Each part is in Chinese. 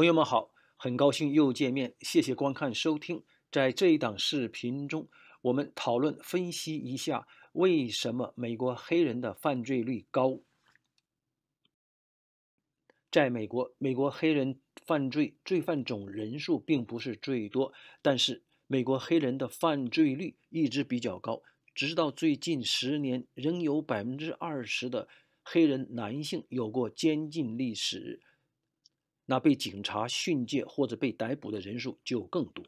朋友们好，很高兴又见面。谢谢观看、收听。在这一档视频中，我们讨论、分析一下为什么美国黑人的犯罪率高。在美国，美国黑人犯罪罪犯总人数并不是最多，但是美国黑人的犯罪率一直比较高，直到最近十年，仍有百分之二十的黑人男性有过监禁历史。那被警察训诫或者被逮捕的人数就更多。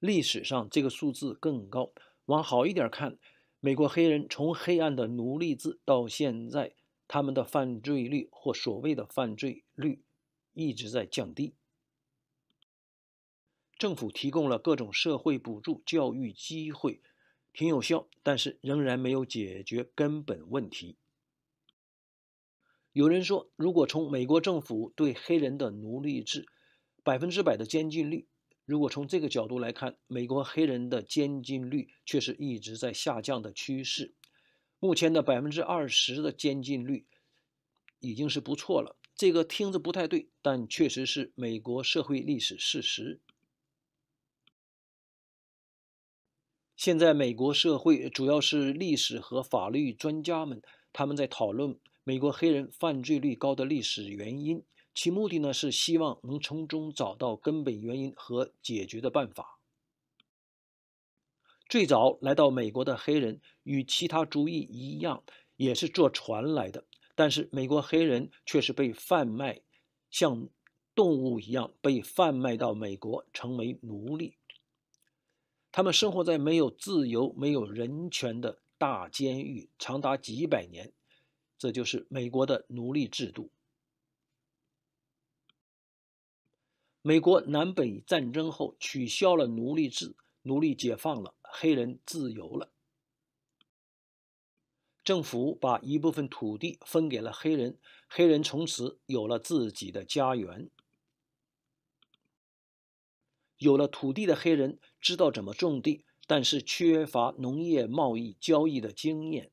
历史上这个数字更高。往好一点看，美国黑人从黑暗的奴隶制到现在，他们的犯罪率或所谓的犯罪率一直在降低。政府提供了各种社会补助、教育机会，挺有效，但是仍然没有解决根本问题。有人说，如果从美国政府对黑人的奴隶制百分之百的监禁率，如果从这个角度来看，美国黑人的监禁率却是一直在下降的趋势。目前的百分之二十的监禁率已经是不错了。这个听着不太对，但确实是美国社会历史事实。现在美国社会主要是历史和法律专家们，他们在讨论。美国黑人犯罪率高的历史原因，其目的呢是希望能从中找到根本原因和解决的办法。最早来到美国的黑人与其他族裔一样，也是坐船来的，但是美国黑人却是被贩卖，像动物一样被贩卖到美国成为奴隶。他们生活在没有自由、没有人权的大监狱，长达几百年。这就是美国的奴隶制度。美国南北战争后取消了奴隶制，奴隶解放了，黑人自由了。政府把一部分土地分给了黑人，黑人从此有了自己的家园。有了土地的黑人知道怎么种地，但是缺乏农业、贸易、交易的经验，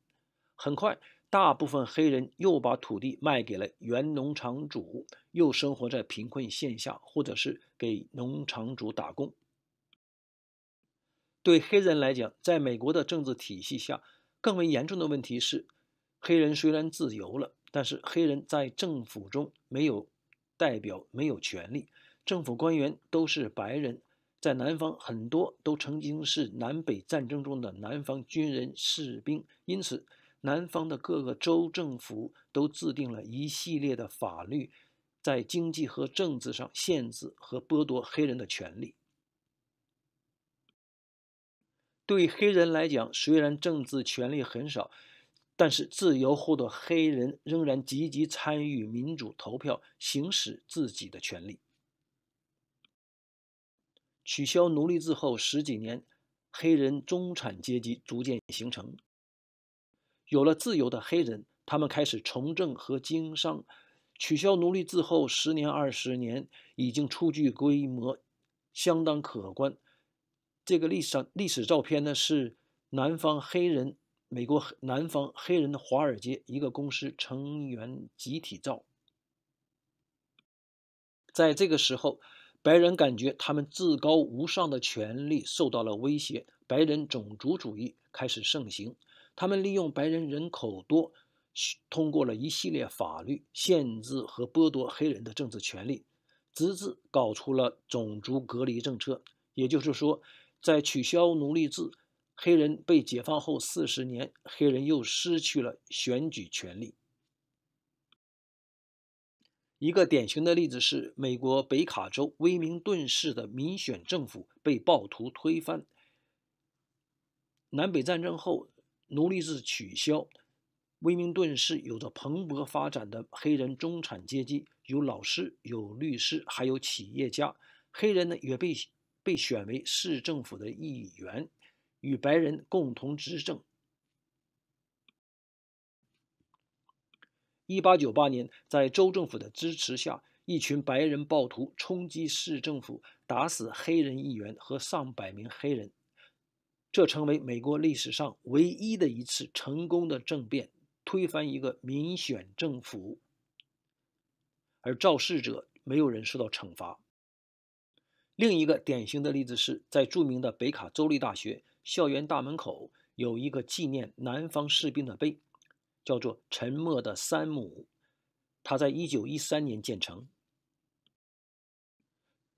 很快。大部分黑人又把土地卖给了原农场主，又生活在贫困线下，或者是给农场主打工。对黑人来讲，在美国的政治体系下，更为严重的问题是，黑人虽然自由了，但是黑人在政府中没有代表，没有权利。政府官员都是白人，在南方很多都曾经是南北战争中的南方军人、士兵，因此。南方的各个州政府都制定了一系列的法律，在经济和政治上限制和剥夺黑人的权利。对黑人来讲，虽然政治权利很少，但是自由获得黑人仍然积极参与民主投票，行使自己的权利。取消奴隶制后十几年，黑人中产阶级逐渐形成。有了自由的黑人，他们开始从政和经商。取消奴隶制后十年、二十年，已经初具规模，相当可观。这个历史上历史照片呢，是南方黑人，美国南方黑人的华尔街一个公司成员集体照。在这个时候，白人感觉他们至高无上的权利受到了威胁，白人种族主义开始盛行。他们利用白人人口多，通过了一系列法律限制和剥夺黑人的政治权利，直至搞出了种族隔离政策。也就是说，在取消奴隶制、黑人被解放后四十年，黑人又失去了选举权利。一个典型的例子是，美国北卡州威明顿市的民选政府被暴徒推翻。南北战争后。奴隶制取消，威明顿市有着蓬勃发展的黑人中产阶级，有老师，有律师，还有企业家。黑人呢也被被选为市政府的议员，与白人共同执政。一八九八年，在州政府的支持下，一群白人暴徒冲击市政府，打死黑人议员和上百名黑人。这成为美国历史上唯一的一次成功的政变，推翻一个民选政府，而肇事者没有人受到惩罚。另一个典型的例子是在著名的北卡州立大学校园大门口有一个纪念南方士兵的碑，叫做“沉默的三亩”，它在1913年建成。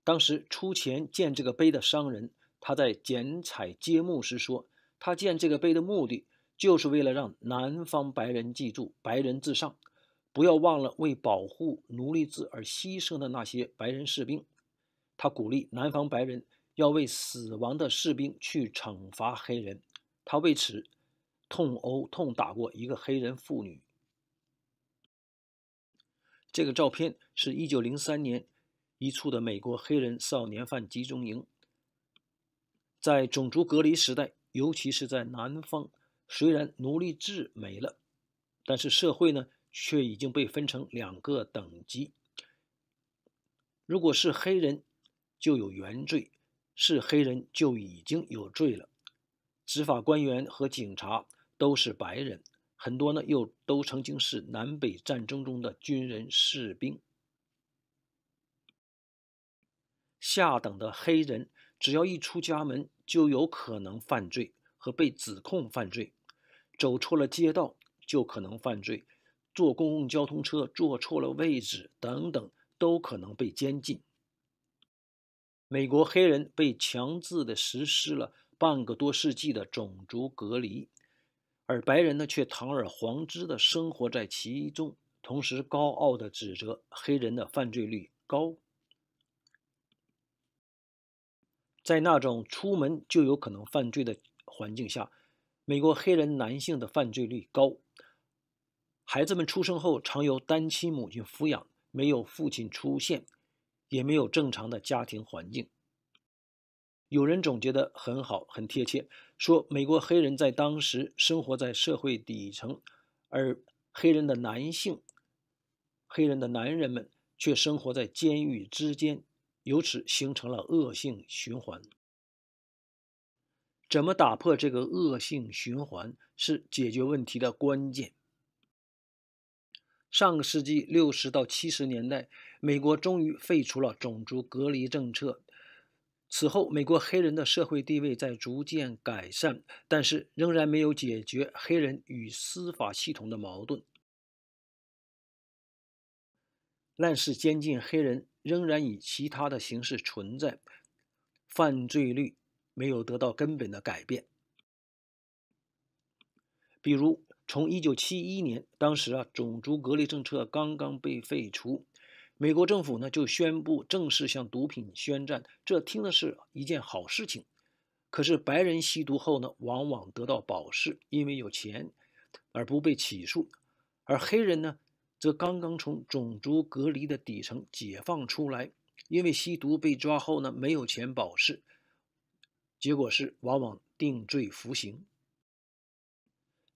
当时出钱建这个碑的商人。他在剪彩揭幕时说：“他建这个碑的目的，就是为了让南方白人记住白人至上，不要忘了为保护奴隶制而牺牲的那些白人士兵。他鼓励南方白人要为死亡的士兵去惩罚黑人。他为此痛殴、痛打过一个黑人妇女。”这个照片是一九零三年一处的美国黑人少年犯集中营。在种族隔离时代，尤其是在南方，虽然奴隶制没了，但是社会呢却已经被分成两个等级。如果是黑人，就有原罪；是黑人就已经有罪了。执法官员和警察都是白人，很多呢又都曾经是南北战争中的军人士兵。下等的黑人。只要一出家门，就有可能犯罪和被指控犯罪；走错了街道，就可能犯罪；坐公共交通车坐错了位置，等等，都可能被监禁。美国黑人被强制的实施了半个多世纪的种族隔离，而白人呢，却堂而皇之的生活在其中，同时高傲的指责黑人的犯罪率高。在那种出门就有可能犯罪的环境下，美国黑人男性的犯罪率高。孩子们出生后常由单亲母亲抚养，没有父亲出现，也没有正常的家庭环境。有人总结得很好，很贴切，说美国黑人在当时生活在社会底层，而黑人的男性，黑人的男人们却生活在监狱之间。由此形成了恶性循环。怎么打破这个恶性循环是解决问题的关键。上个世纪六十到七十年代，美国终于废除了种族隔离政策，此后美国黑人的社会地位在逐渐改善，但是仍然没有解决黑人与司法系统的矛盾，滥世监禁黑人。仍然以其他的形式存在，犯罪率没有得到根本的改变。比如，从1971年，当时啊种族隔离政策刚刚被废除，美国政府呢就宣布正式向毒品宣战，这听的是一件好事情。可是，白人吸毒后呢，往往得到保释，因为有钱而不被起诉，而黑人呢？则刚刚从种族隔离的底层解放出来，因为吸毒被抓后呢，没有钱保释，结果是往往定罪服刑。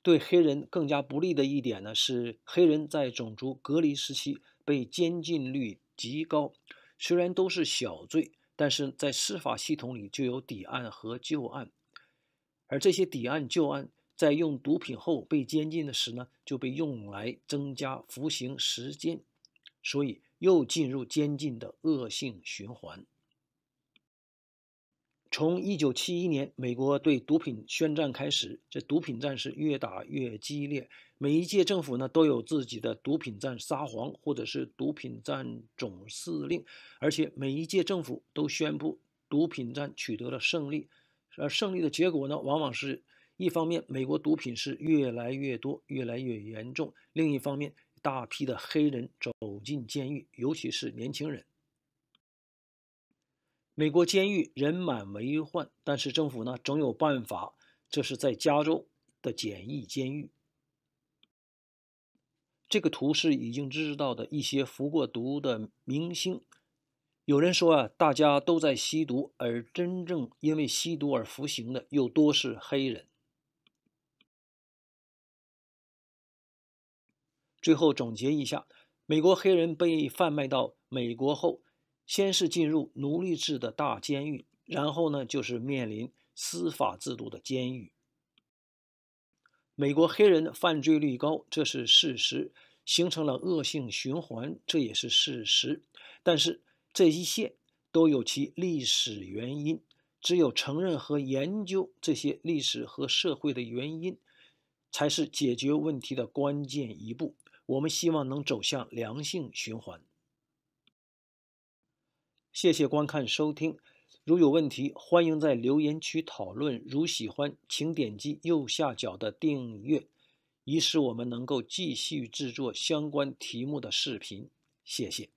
对黑人更加不利的一点呢，是黑人在种族隔离时期被监禁率极高，虽然都是小罪，但是在司法系统里就有底案和旧案，而这些底案旧案。在用毒品后被监禁的时呢，就被用来增加服刑时间，所以又进入监禁的恶性循环。从一九七一年美国对毒品宣战开始，这毒品战是越打越激烈。每一届政府呢都有自己的毒品战沙皇或者是毒品战总司令，而且每一届政府都宣布毒品战取得了胜利，而胜利的结果呢，往往是。一方面，美国毒品是越来越多、越来越严重；另一方面，大批的黑人走进监狱，尤其是年轻人。美国监狱人满为患，但是政府呢总有办法。这是在加州的简易监狱。这个图是已经知道的一些服过毒的明星。有人说啊，大家都在吸毒，而真正因为吸毒而服刑的又多是黑人。最后总结一下：美国黑人被贩卖到美国后，先是进入奴隶制的大监狱，然后呢就是面临司法制度的监狱。美国黑人的犯罪率高，这是事实，形成了恶性循环，这也是事实。但是这一切都有其历史原因，只有承认和研究这些历史和社会的原因，才是解决问题的关键一步。我们希望能走向良性循环。谢谢观看收听，如有问题欢迎在留言区讨论。如喜欢，请点击右下角的订阅，以使我们能够继续制作相关题目的视频。谢谢。